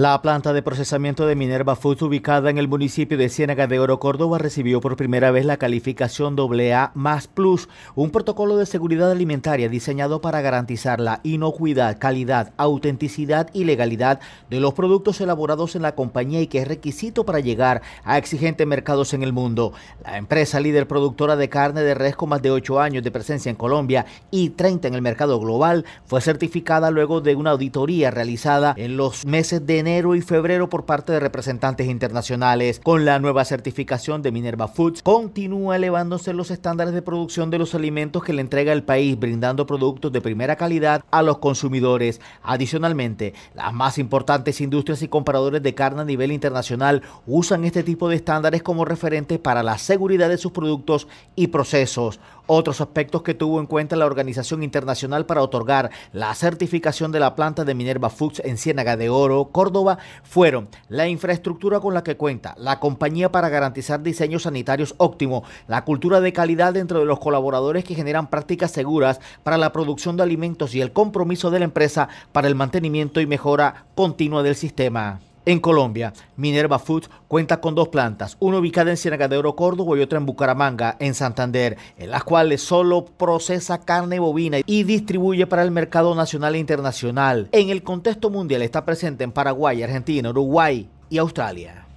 La planta de procesamiento de Minerva Foods ubicada en el municipio de Ciénaga de Oro, Córdoba, recibió por primera vez la calificación AA un protocolo de seguridad alimentaria diseñado para garantizar la inocuidad, calidad, autenticidad y legalidad de los productos elaborados en la compañía y que es requisito para llegar a exigentes mercados en el mundo. La empresa líder productora de carne de res con más de ocho años de presencia en Colombia y 30 en el mercado global fue certificada luego de una auditoría realizada en los meses de enero enero y febrero por parte de representantes internacionales. Con la nueva certificación de Minerva Foods, continúa elevándose los estándares de producción de los alimentos que le entrega el país, brindando productos de primera calidad a los consumidores. Adicionalmente, las más importantes industrias y compradores de carne a nivel internacional usan este tipo de estándares como referente para la seguridad de sus productos y procesos. Otros aspectos que tuvo en cuenta la Organización Internacional para otorgar la certificación de la planta de Minerva Foods en Ciénaga de Oro, Córdoba, fueron la infraestructura con la que cuenta, la compañía para garantizar diseños sanitarios óptimos, la cultura de calidad dentro de los colaboradores que generan prácticas seguras para la producción de alimentos y el compromiso de la empresa para el mantenimiento y mejora continua del sistema. En Colombia, Minerva Foods cuenta con dos plantas, una ubicada en Ciénaga de Oro, Córdoba y otra en Bucaramanga, en Santander, en las cuales solo procesa carne bovina y distribuye para el mercado nacional e internacional. En el contexto mundial está presente en Paraguay, Argentina, Uruguay y Australia.